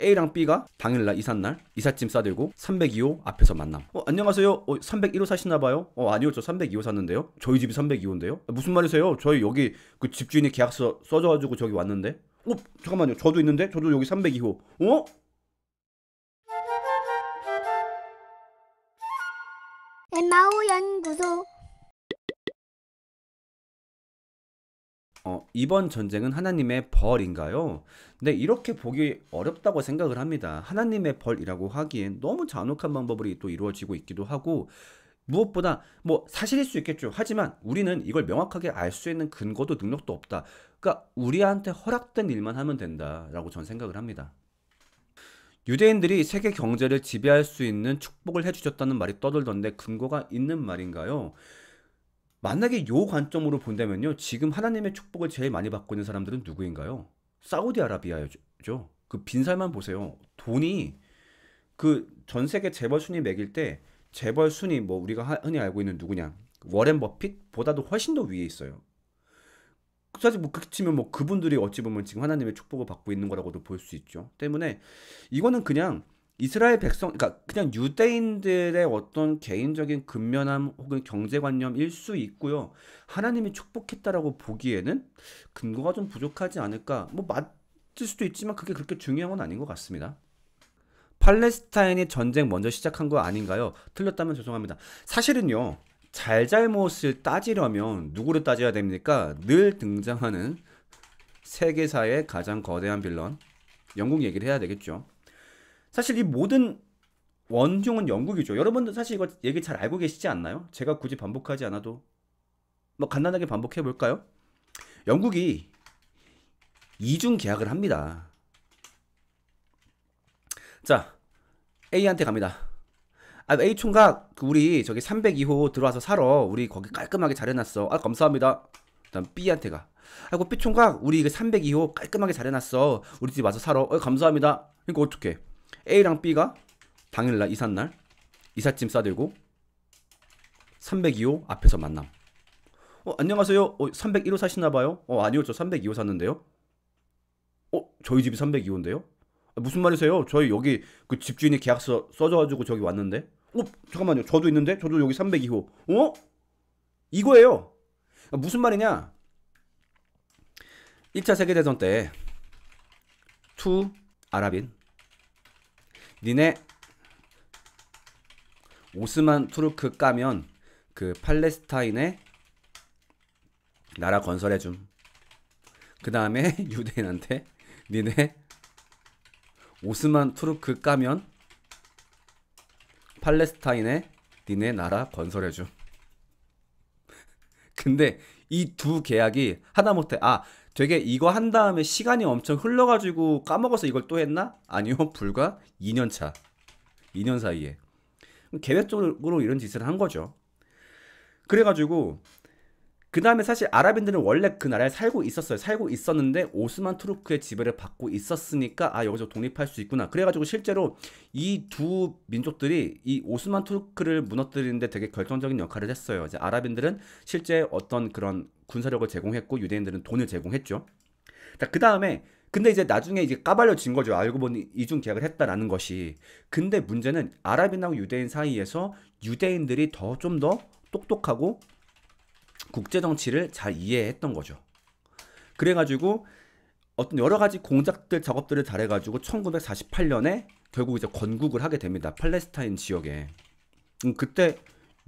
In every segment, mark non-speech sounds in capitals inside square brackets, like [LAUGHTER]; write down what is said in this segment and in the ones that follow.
A랑 B가 당일날 이삿날 이삿짐 싸들고 302호 앞에서 만남 어 안녕하세요 어 301호 사시나봐요 어 아니요 저 302호 샀는데요 저희 집이 302호인데요 아, 무슨 말이세요 저희 여기 그 집주인이 계약서 써줘가지고 저기 왔는데 어 잠깐만요 저도 있는데 저도 여기 302호 어? 엠마오 연구소 어, 이번 전쟁은 하나님의 벌인가요? 근데 네, 이렇게 보기 어렵다고 생각을 합니다. 하나님의 벌이라고 하기엔 너무 잔혹한 방법으로 또 이루어지고 있기도 하고 무엇보다 뭐 사실일 수 있겠죠. 하지만 우리는 이걸 명확하게 알 수 있는 근거도 능력도 없다. 그러니까 우리한테 허락된 일만 하면 된다라고 전 생각을 합니다. 유대인들이 세계 경제를 지배할 수 있는 축복을 해주셨다는 말이 떠돌던데 근거가 있는 말인가요? 만약에 요 관점으로 본다면요. 지금 하나님의 축복을 제일 많이 받고 있는 사람들은 누구인가요? 사우디아라비아죠. 그 빈살만 보세요. 돈이 그 전 세계 재벌 순위 매길 때 재벌 순위 뭐 우리가 흔히 알고 있는 누구냐? 워렌 버핏보다도 훨씬 더 위에 있어요. 사실 뭐 그치면 뭐 그분들이 어찌 보면 지금 하나님의 축복을 받고 있는 거라고도 볼 수 있죠. 때문에 이거는 그냥 이스라엘 백성, 그러니까 그냥 유대인들의 어떤 개인적인 근면함 혹은 경제관념일 수 있고요. 하나님이 축복했다라고 보기에는 근거가 좀 부족하지 않을까. 뭐 맞을 수도 있지만 그게 그렇게 중요한 건 아닌 것 같습니다. 팔레스타인이 전쟁 먼저 시작한 거 아닌가요? 틀렸다면 죄송합니다. 사실은요, 잘잘못을 따지려면 누구를 따져야 됩니까? 늘 등장하는 세계사의 가장 거대한 빌런, 영국 얘기를 해야 되겠죠. 사실 이 모든 원흉은 영국이죠. 여러분들 사실 이거 얘기 잘 알고 계시지 않나요? 제가 굳이 반복하지 않아도 뭐 간단하게 반복해 볼까요? 영국이 이중 계약을 합니다. 자, A한테 갑니다. 아, A 총각, 그 우리 저기 302호 들어와서 사러 우리 거기 깔끔하게 잘해놨어. 아, 감사합니다. 그다음 B한테 가. 아이고 B 총각, 우리 그 이거 302호 깔끔하게 잘해놨어. 우리 집 와서 사러. 어, 감사합니다. 이거 어떡해 A랑 B가 당일날 이삿날 이삿짐 싸들고 302호 앞에서 만남. 어, 안녕하세요. 어, 301호 사시나봐요? 어, 아니요. 저 302호 샀는데요. 어, 저희 집이 302호인데요? 아, 무슨 말이세요? 저희 여기 그 집주인이 계약서 써져가지고 저기 왔는데. 어, 잠깐만요. 저도 있는데? 저도 여기 302호. 어? 이거예요. 아, 무슨 말이냐? 1차 세계대전 때, 투 아랍인, 니네 오스만 투르크 까면 그 팔레스타인의 나라 건설해줌. 그 다음에 [LAUGHS] 유대인한테 니네 오스만 투르크 까면 팔레스타인의 니네 나라 건설해줌. [LAUGHS] 근데 이 두 계약이 하다못해 아 되게 이거 한 다음에 시간이 엄청 흘러가지고 까먹어서 이걸 또 했나? 아니요, [LAUGHS] 불과 2년 차. 2년 사이에. 계획적으로 이런 짓을 한 거죠. 그래가지고 그 다음에 사실 아랍인들은 원래 그 나라에 살고 있었어요. 살고 있었는데 오스만 투르크의 지배를 받고 있었으니까 아 여기서 독립할 수 있구나. 그래가지고 실제로 이 두 민족들이 이 오스만 투르크를 무너뜨리는데 되게 결정적인 역할을 했어요. 이제 아랍인들은 실제 어떤 그런 군사력을 제공했고 유대인들은 돈을 제공했죠. 그 다음에 근데 이제 나중에 이제 까발려진 거죠. 알고 보니 이중 계약을 했다라는 것이. 근데 문제는 아랍인하고 유대인 사이에서 유대인들이 더 좀더 더 똑똑하고 국제 정치를 잘 이해했던 거죠. 그래가지고 어떤 여러 가지 공작들 작업들을 잘해가지고 1948년에 결국 이제 건국을 하게 됩니다. 팔레스타인 지역에. 음, 그때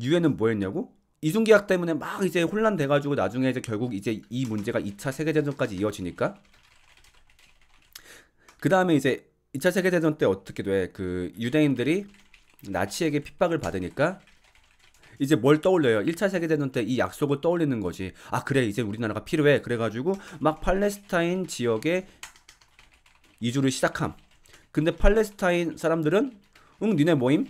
유엔은 뭐했냐고? 이중계약 때문에 막 이제 혼란돼가지고 나중에 이제 결국 이제 이 문제가 2차 세계대전까지 이어지니까 그 다음에 이제 2차 세계대전 때 어떻게 돼? 그 유대인들이 나치에게 핍박을 받으니까 이제 뭘 떠올려요? 1차 세계대전 때 이 약속을 떠올리는 거지. 아, 그래, 이제 우리나라가 필요해. 그래가지고 막 팔레스타인 지역에 이주를 시작함. 근데 팔레스타인 사람들은 응, 니네 모임?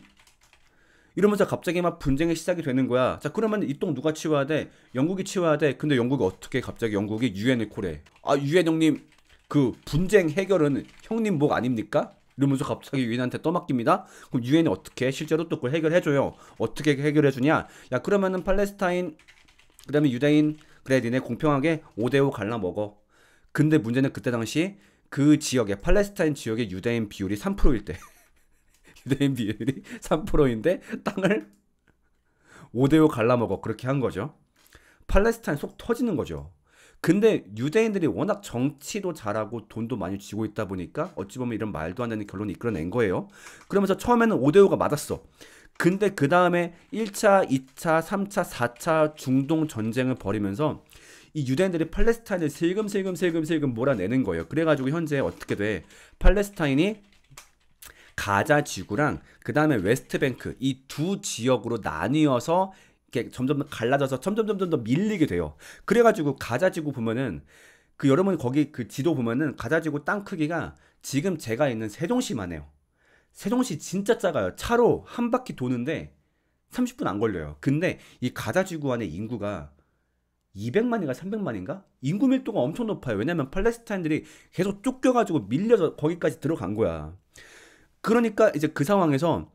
이러면서 갑자기 막 분쟁이 시작이 되는 거야. 자, 그러면 이 똥 누가 치워야 돼? 영국이 치워야 돼. 근데 영국이 어떻게 갑자기 영국이 유엔에 콜해? 아, 유엔 형님, 그 분쟁 해결은 형님 목 아닙니까? 이러면서 갑자기 유엔한테 떠맡깁니다. 그럼 유엔이 어떻게 실제로 또 그걸 해결해줘요. 어떻게 해결해주냐? 야 그러면은 팔레스타인 그다음에 유대인 그래 니네 공평하게 5대5 갈라 먹어. 근데 문제는 그때 당시 그 지역에 팔레스타인 지역의 유대인 비율이 3%일 때 [LAUGHS] 유대인 비율이 3%인데 땅을 5대5 갈라먹어 그렇게 한 거죠. 팔레스타인 속 터지는 거죠. 근데 유대인들이 워낙 정치도 잘하고 돈도 많이 쥐고 있다 보니까 어찌 보면 이런 말도 안 되는 결론이 이끌어낸 거예요. 그러면서 처음에는 5대5가 맞았어. 근데 그 다음에 1차, 2차, 3차, 4차 중동 전쟁을 벌이면서 이 유대인들이 팔레스타인을 슬금슬금 슬금슬금 몰아내는 거예요. 그래가지고 현재 어떻게 돼? 팔레스타인이 가자 지구랑 그 다음에 웨스트뱅크 이 두 지역으로 나뉘어서 이렇게 점점 갈라져서 점점점점 더 밀리게 돼요. 그래가지고 가자지구 보면은 그 여러분 거기 그 지도 보면은 가자지구 땅 크기가 지금 제가 있는 세종시만 해요. 세종시 진짜 작아요. 차로 한 바퀴 도는데 30분 안 걸려요. 근데 이 가자지구 안에 인구가 200만인가 300만인가? 인구 밀도가 엄청 높아요. 왜냐면 팔레스타인들이 계속 쫓겨가지고 밀려서 거기까지 들어간 거야. 그러니까 이제 그 상황에서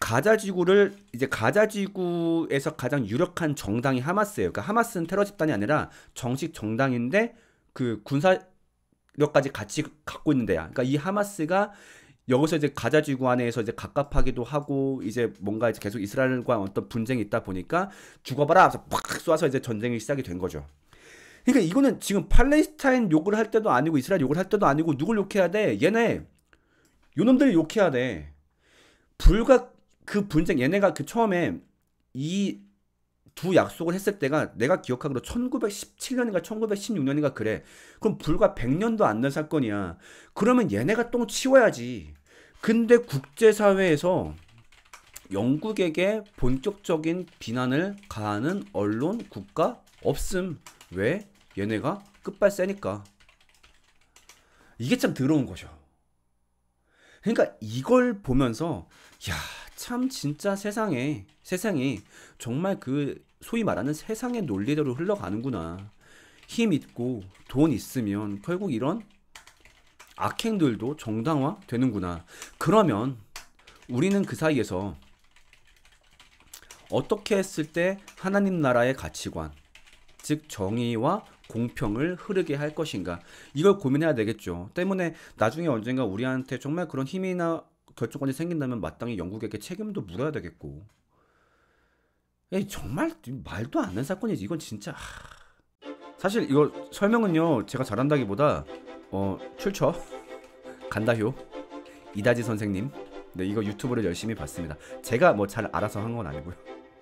가자지구를 이제 가자지구에서 가장 유력한 정당이 하마스예요. 그러니까 하마스는 테러 집단이 아니라 정식 정당인데 그 군사력까지 같이 갖고 있는 데야. 그러니까 이 하마스가 여기서 이제 가자지구 안에서 이제 갑갑하기도 하고 이제 뭔가 이제 계속 이스라엘과 어떤 분쟁이 있다 보니까 죽어봐라 하면서 팍 쏴서 이제 전쟁이 시작이 된 거죠. 그러니까 이거는 지금 팔레스타인 욕을 할 때도 아니고 이스라엘 욕을 할 때도 아니고 누굴 욕해야 돼? 얘네 요놈들 욕해야 돼. 불과 그 분쟁 얘네가 그 처음에 이 두 약속을 했을 때가 내가 기억하기로 1917년인가 1916년인가 그래. 그럼 불과 100년도 안 된 사건이야. 그러면 얘네가 똥 치워야지. 근데 국제사회에서 영국에게 본격적인 비난을 가하는 언론 국가 없음. 왜? 얘네가 끝발 세니까. 이게 참 더러운 거죠. 그러니까 이걸 보면서 야, 참 진짜 세상에 세상이 정말 그 소위 말하는 세상의 논리대로 흘러가는구나. 힘 있고 돈 있으면 결국 이런 악행들도 정당화 되는구나. 그러면 우리는 그 사이에서 어떻게 했을 때 하나님 나라의 가치관, 즉 정의와 공평을 흐르게 할 것인가 이걸 고민해야 되겠죠. 때문에 나중에 언젠가 우리한테 정말 그런 힘이나 결정권이 생긴다면 마땅히 영국에게 책임도 물어야 되겠고. 에 정말 말도 안 되는 사건이지 이건 진짜. 사실 이거 설명은요 제가 잘한다기보다 어 출처 간다효 이다지 선생님 네 이거 유튜브를 열심히 봤습니다. 제가 뭐 잘 알아서 한 건 아니고요.